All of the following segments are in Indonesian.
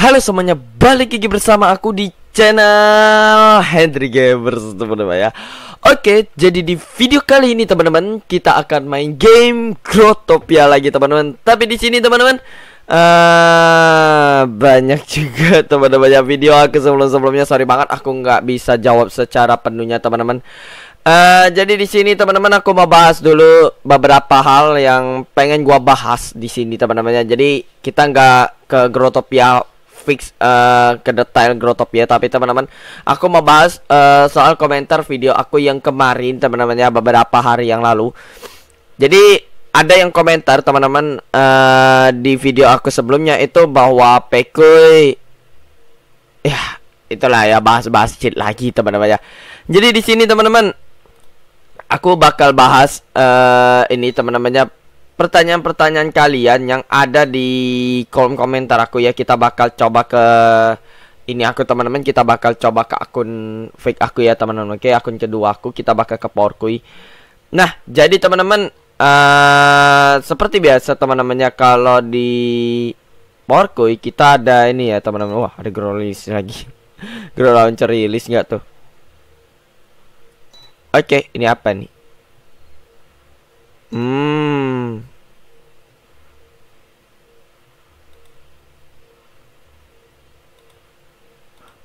Halo semuanya, balik lagi bersama aku di channel Henry Gamers teman-teman ya Oke, jadi di video kali ini teman-teman Kita akan main game Grotopia lagi teman-teman Tapi di sini teman-teman uh, Banyak juga teman-teman ya video aku sebelum-sebelumnya Sorry banget aku nggak bisa jawab secara penuhnya teman-teman Uh, jadi di sini teman-teman aku mau bahas dulu beberapa hal yang pengen gua bahas di sini teman-teman ya. Jadi kita nggak ke Grotopia fix uh, ke detail grotop ya tapi teman-teman aku mau bahas uh, soal komentar video aku yang kemarin teman-temannya beberapa hari yang lalu jadi ada yang komentar teman-teman uh, di video aku sebelumnya itu bahwa Pekuy ya itulah ya bahas-bahas cheat lagi teman-teman ya. Jadi di sini teman-teman aku bakal bahas uh, ini teman-temannya pertanyaan-pertanyaan kalian yang ada di kolom komentar aku ya. Kita bakal coba ke ini aku teman-teman kita bakal coba ke akun fake aku ya teman-teman. Oke, akun kedua aku kita bakal ke Porkui. Nah, jadi teman-teman uh, seperti biasa teman-temannya kalau di Porkui kita ada ini ya teman-teman. Wah, ada grow lagi. grow launcher release nggak tuh? Oke, ini apa nih? Hmm.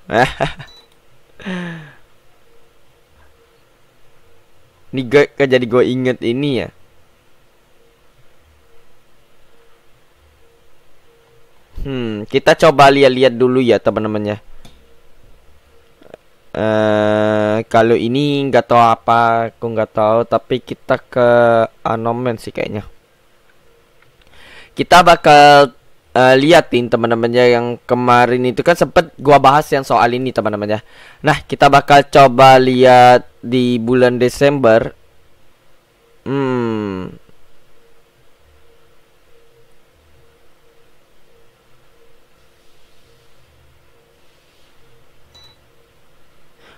ini gue kan jadi gue inget ini ya Hmm, kita coba lihat-lihat dulu ya teman-temannya. Uh, kalau ini nggak tahu apa, aku nggak tahu. Tapi kita ke anomen sih kayaknya. Kita bakal uh, liatin teman-temannya yang kemarin itu kan sempet gua bahas yang soal ini teman-temannya. Nah, kita bakal coba lihat di bulan Desember. Hmm,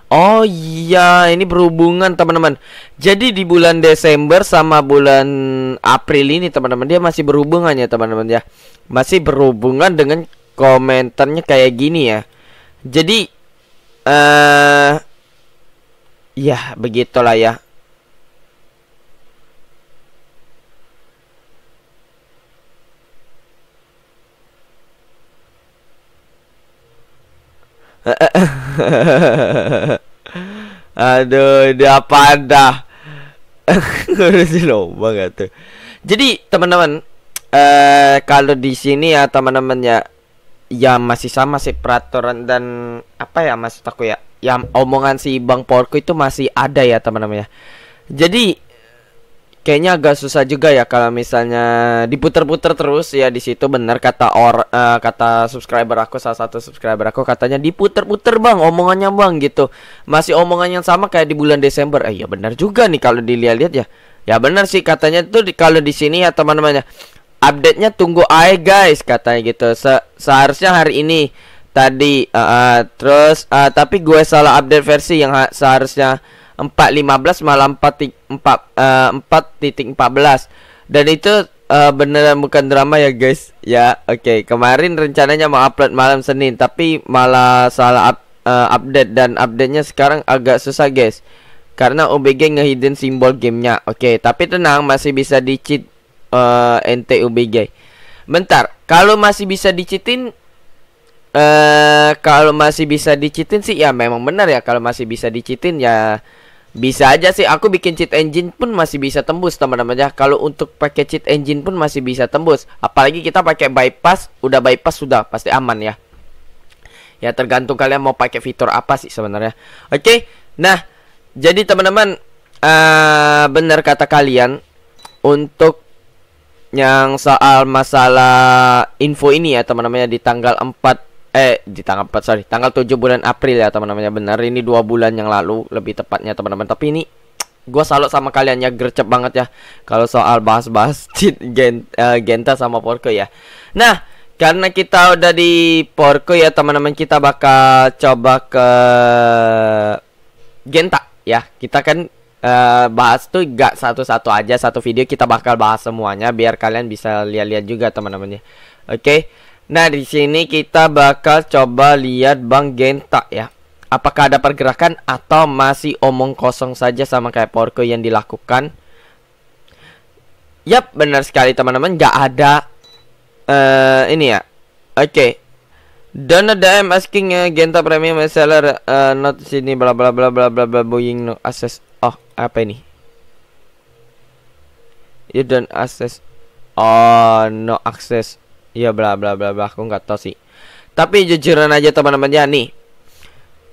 Oh iya, ini berhubungan teman-teman. Jadi di bulan Desember sama bulan April ini teman-teman dia masih berhubungan ya teman-teman ya. Masih berhubungan dengan komentarnya kayak gini ya. Jadi eh uh, ya begitulah ya. Aduh, dia ada? ngurusin lomba gak tuh. Jadi teman-teman, eh kalau di sini ya teman-teman ya, ya masih sama sih peraturan dan apa ya maksud aku ya, yang omongan si Bang Porko itu masih ada ya teman-teman ya. Jadi kayaknya agak susah juga ya kalau misalnya diputer-puter terus ya di situ benar kata or uh, kata subscriber aku salah satu subscriber aku katanya diputer-puter bang omongannya bang gitu masih omongan yang sama kayak di bulan Desember eh ya benar juga nih kalau dilihat-lihat ya ya benar sih katanya tuh di, kalau di sini ya teman-temannya update-nya tunggu aja guys katanya gitu Se seharusnya hari ini tadi uh, uh, terus uh, tapi gue salah update versi yang seharusnya 4.15 malam 4 eh, empat titik uh, 4.14 dan itu uh, beneran bukan drama ya guys ya oke okay. kemarin rencananya mau upload malam Senin tapi malah salah up, uh, update dan update-nya sekarang agak susah guys karena UBG ngehidden simbol gamenya oke okay. tapi tenang masih bisa dicit uh, NT OBG bentar kalau masih bisa dicitin eh uh, kalau masih bisa dicitin sih ya memang benar ya kalau masih bisa dicitin ya bisa aja sih aku bikin cheat engine pun masih bisa tembus teman-teman ya. Kalau untuk pakai cheat engine pun masih bisa tembus. Apalagi kita pakai bypass, udah bypass sudah pasti aman ya. Ya tergantung kalian mau pakai fitur apa sih sebenarnya. Oke. Nah, jadi teman-teman uh, benar kata kalian untuk yang soal masalah info ini ya teman-teman ya di tanggal 4 eh di tanggal 4 sorry tanggal 7 bulan April ya teman-teman ya benar ini dua bulan yang lalu lebih tepatnya teman-teman tapi ini gue salut sama kalian ya gercep banget ya kalau soal bahas-bahas gen, uh, Genta sama Porco ya nah karena kita udah di Porco ya teman-teman kita bakal coba ke Genta ya kita kan uh, bahas tuh gak satu-satu aja satu video kita bakal bahas semuanya biar kalian bisa lihat-lihat juga teman temannya oke okay? Nah, di sini kita bakal coba lihat Bang Genta ya. Apakah ada pergerakan atau masih omong kosong saja sama kayak Porco yang dilakukan? Yap, benar sekali teman-teman, nggak ada uh, ini ya. Oke. Okay. ada DM asking uh, ya, Genta premium seller uh, eh, not sini bla bla bla bla bla bla boying no access. Oh, apa ini? You don't access. Oh, no access. Iya bla bla bla bla aku nggak tahu sih tapi jujuran aja teman-teman ya nih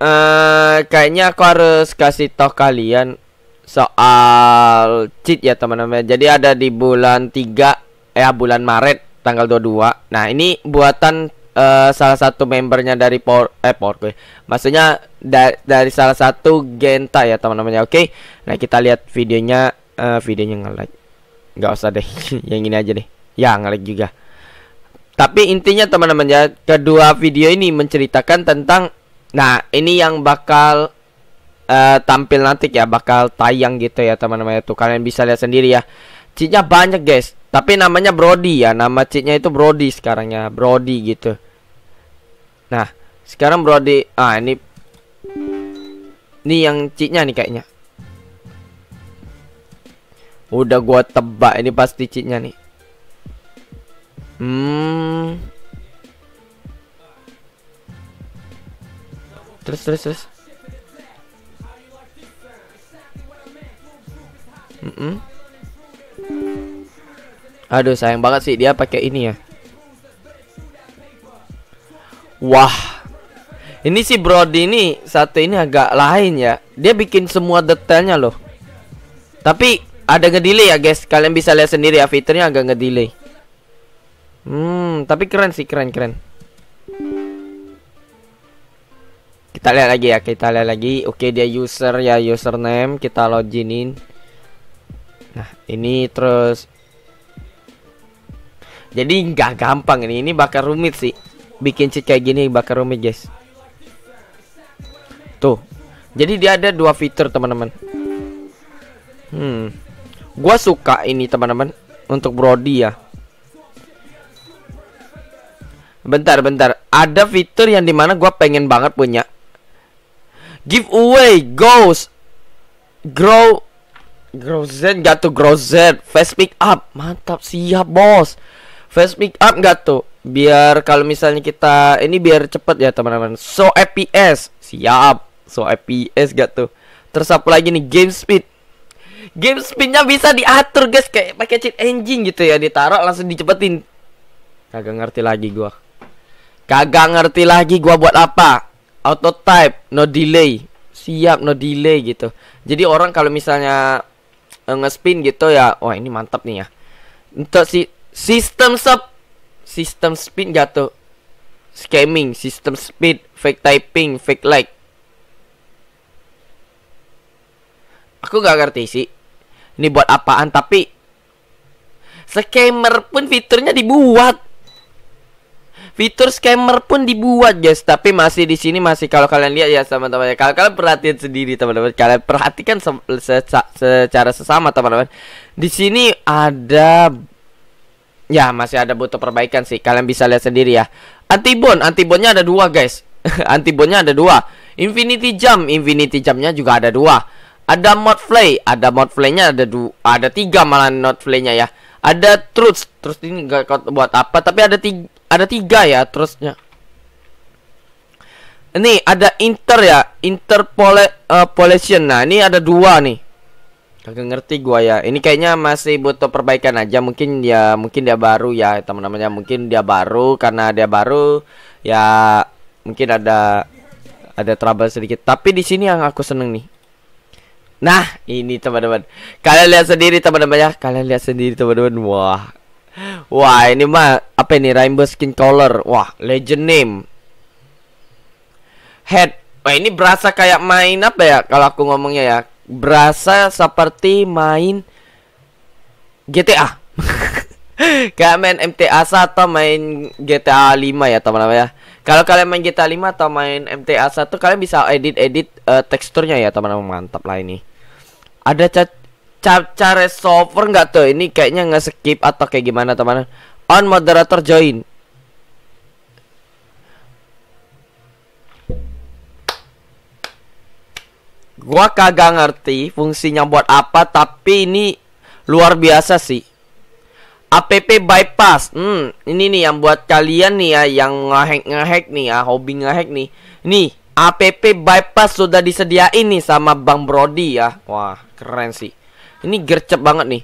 uh, kayaknya aku harus kasih tau kalian soal cheat ya teman-teman jadi ada di bulan 3 ya eh, bulan Maret tanggal 22 nah ini buatan uh, salah satu membernya dari port eh por gue. Eh, maksudnya da dari salah satu Genta ya teman-teman ya. Oke. Nah, kita lihat videonya uh, videonya nge-like. usah deh. Yang ini aja deh. Ya, nge juga. Tapi intinya teman-teman ya, kedua video ini menceritakan tentang nah, ini yang bakal uh, tampil nanti ya, bakal tayang gitu ya teman-teman ya. Tuh kalian bisa lihat sendiri ya. Cheatnya banyak guys, tapi namanya Brody ya, nama cheatnya itu Brody sekarang ya, Brody gitu. Nah, sekarang Brody, ah ini ini yang cheatnya nih kayaknya. Udah gua tebak ini pasti cheatnya nih. Hmm. Terus terus terus. Mm -mm. Aduh sayang banget sih dia pakai ini ya. Wah. Ini si Brody ini satu ini agak lain ya. Dia bikin semua detailnya loh. Tapi ada ngedelay ya guys. Kalian bisa lihat sendiri ya fiturnya agak ngedelay. Hmm, tapi keren sih, keren keren. Kita lihat lagi ya, kita lihat lagi. Oke, dia user ya, username kita loginin. Nah, ini terus jadi nggak gampang ini, ini bakal rumit sih. Bikin cheat kayak gini bakal rumit, guys. Tuh. Jadi dia ada dua fitur, teman-teman. Hmm. Gua suka ini, teman-teman, untuk Brody ya. Bentar, bentar. Ada fitur yang dimana gue pengen banget punya. Giveaway goes grow grow zen, gak tuh grow zen. face pick up mantap siap bos face pick up gak tuh biar kalau misalnya kita ini biar cepet ya teman-teman so FPS siap so FPS gak tuh terus apa lagi nih game speed game speednya bisa diatur guys kayak pakai cheat engine gitu ya ditaruh langsung dicepetin kagak ngerti lagi gua Kagak ngerti lagi gua buat apa. Auto type, no delay. Siap no delay gitu. Jadi orang kalau misalnya uh, eh, spin gitu ya, wah ini mantap nih ya. Untuk si sistem sub sistem spin jatuh. Scamming, sistem speed, fake typing, fake like. Aku gak ngerti sih. Ini buat apaan tapi scammer pun fiturnya dibuat Fitur scammer pun dibuat guys, tapi masih di sini masih kalau kalian lihat ya teman-teman ya. Kalau kalian perhatiin sendiri teman-teman, kalian perhatikan se se secara sesama teman-teman. Di sini ada ya masih ada butuh perbaikan sih. Kalian bisa lihat sendiri ya. Antibon, antibonnya ada dua guys. antibonnya ada dua. Infinity Jam, Infinity Jamnya juga ada dua. Ada mod play, ada mod playnya ada dua, ada tiga malah mod playnya ya. Ada truth, terus ini gak buat apa? Tapi ada tiga ada tiga ya terusnya ini ada inter ya interpolation eh, uh, nah ini ada dua nih kagak ngerti gua ya ini kayaknya masih butuh perbaikan aja mungkin ya mungkin dia baru ya teman-temannya mungkin dia baru karena dia baru ya mungkin ada ada trouble sedikit tapi di sini yang aku seneng nih nah ini teman-teman kalian lihat sendiri teman-teman ya kalian lihat sendiri teman-teman wah Wah ini mah apa ini Rainbow Skin Color Wah legend name Head Wah ini berasa kayak main apa ya Kalau aku ngomongnya ya Berasa seperti main GTA Kayak main MTA atau main GTA 5 ya teman-teman ya kalau kalian main GTA 5 atau main MTA 1 kalian bisa edit-edit uh, teksturnya ya teman-teman mantap lah ini. Ada cat Cara resolver nggak tuh? Ini kayaknya nggak skip atau kayak gimana teman-teman? On moderator join. Gua kagak ngerti fungsinya buat apa, tapi ini luar biasa sih. APP bypass. Hmm, ini nih yang buat kalian nih ya yang ngehack ngehack nih ya, hobi ngehack nih. Nih, APP bypass sudah disediain nih sama Bang Brody ya. Wah, keren sih. Ini gercep banget nih.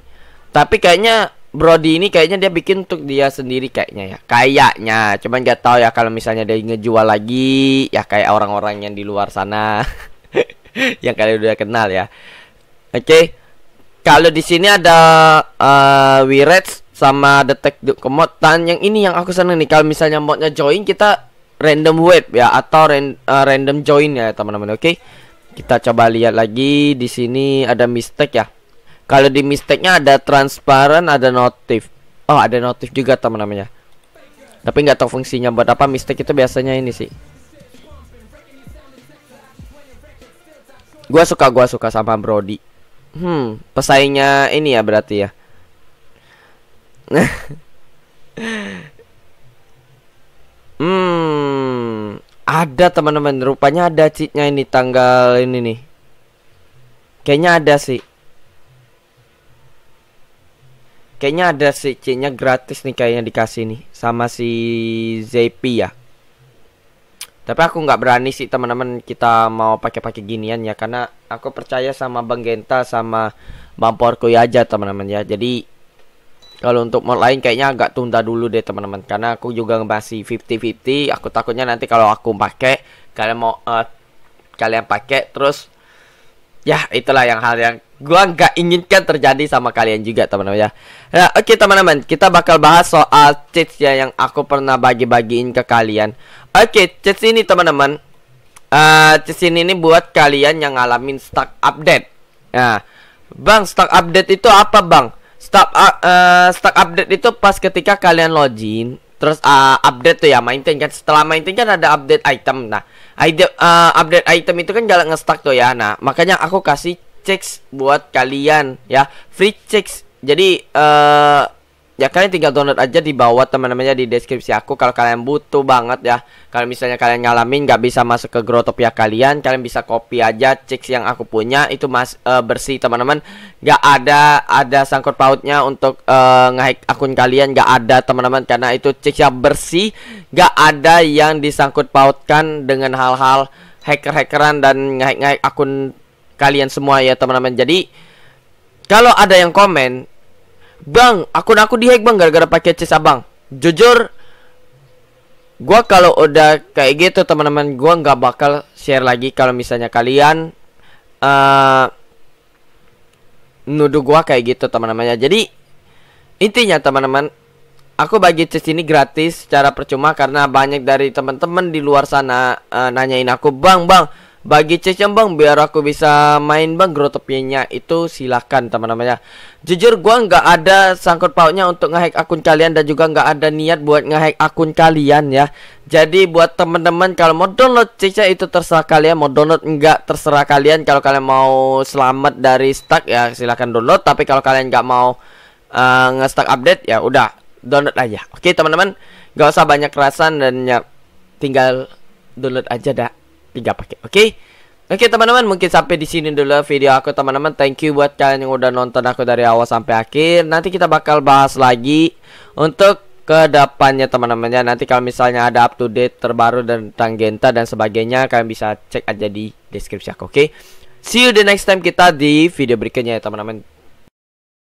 Tapi kayaknya Brody ini kayaknya dia bikin untuk dia sendiri kayaknya ya. Kayaknya, cuman gak tahu ya kalau misalnya dia ngejual lagi ya kayak orang-orang yang di luar sana yang kalian udah kenal ya. Oke. Okay. Kalau di sini ada uh, Wirets sama detek Kemot dan yang ini yang aku seneng nih kalau misalnya modnya join kita random web ya atau ran, uh, random join ya teman-teman. Oke. Okay? Kita coba lihat lagi di sini ada mistake ya. Kalau di mistake-nya ada transparan, ada notif. Oh, ada notif juga teman namanya. Tapi nggak tahu fungsinya buat apa mistake itu biasanya ini sih. Gua suka, gua suka sama Brody. Hmm, pesaingnya ini ya berarti ya. hmm, ada teman-teman. Rupanya ada cheatnya ini tanggal ini nih. Kayaknya ada sih. Kayaknya ada si cinya nya gratis nih kayaknya dikasih nih sama si ZP ya. Tapi aku nggak berani sih teman-teman kita mau pakai-pakai ginian ya karena aku percaya sama Bang Genta sama Bang ya aja teman-teman ya. Jadi kalau untuk mod lain kayaknya agak tunda dulu deh teman-teman karena aku juga masih 50-50. Aku takutnya nanti kalau aku pakai kalian mau uh, kalian pakai terus ya itulah yang hal yang gua nggak inginkan terjadi sama kalian juga teman-teman ya. Nah, oke okay, teman-teman, kita bakal bahas soal cheats ya yang aku pernah bagi-bagiin ke kalian. Oke, okay, cheats ini teman-teman. Uh, eh, cheats ini nih buat kalian yang ngalamin stuck update. Nah, Bang, stuck update itu apa, Bang? Stuck uh, eh, stuck update itu pas ketika kalian login, terus uh, update tuh ya maintain kan. Setelah maintain kan ada update item. Nah, item uh, eh, update item itu kan galak ngestak tuh ya nah makanya aku kasih checks buat kalian ya free checks jadi uh, ya kalian tinggal download aja di bawah teman-temannya di deskripsi aku kalau kalian butuh banget ya kalau misalnya kalian ngalamin nggak bisa masuk ke growtopia kalian kalian bisa copy aja cek yang aku punya itu mas uh, bersih teman-teman nggak ada ada sangkut pautnya untuk uh, ngehack akun kalian nggak ada teman-teman karena itu cek yang bersih nggak ada yang disangkut pautkan dengan hal-hal hacker-hackeran dan ngehack-ngehack akun kalian semua ya teman-teman jadi kalau ada yang komen Bang, akun aku dihack bang gara-gara pakai cheese abang. Jujur, gua kalau udah kayak gitu teman-teman, gua nggak bakal share lagi kalau misalnya kalian uh, nuduh gua kayak gitu teman-temannya. Jadi intinya teman-teman, aku bagi cheese ini gratis secara percuma karena banyak dari teman-teman di luar sana uh, nanyain aku, bang bang, bagi Cecem bang biar aku bisa main bang grotopinya itu silahkan teman-teman ya. Jujur gua nggak ada sangkut pautnya untuk ngehack akun kalian dan juga nggak ada niat buat ngehack akun kalian ya. Jadi buat teman-teman kalau mau download Cece itu terserah kalian mau download nggak terserah kalian kalau kalian mau selamat dari stuck ya silahkan download tapi kalau kalian nggak mau uh, nge-stuck update ya udah download aja. Oke teman-teman, nggak usah banyak kerasan dan ya tinggal download aja dah tiga paket oke okay? Oke okay, teman-teman mungkin sampai di sini dulu video aku teman-teman thank you buat kalian yang udah nonton aku dari awal sampai akhir nanti kita bakal bahas lagi untuk kedepannya teman-teman ya nanti kalau misalnya ada up to date terbaru dan tentang Genta dan sebagainya kalian bisa cek aja di deskripsi aku oke okay? see you the next time kita di video berikutnya ya teman-teman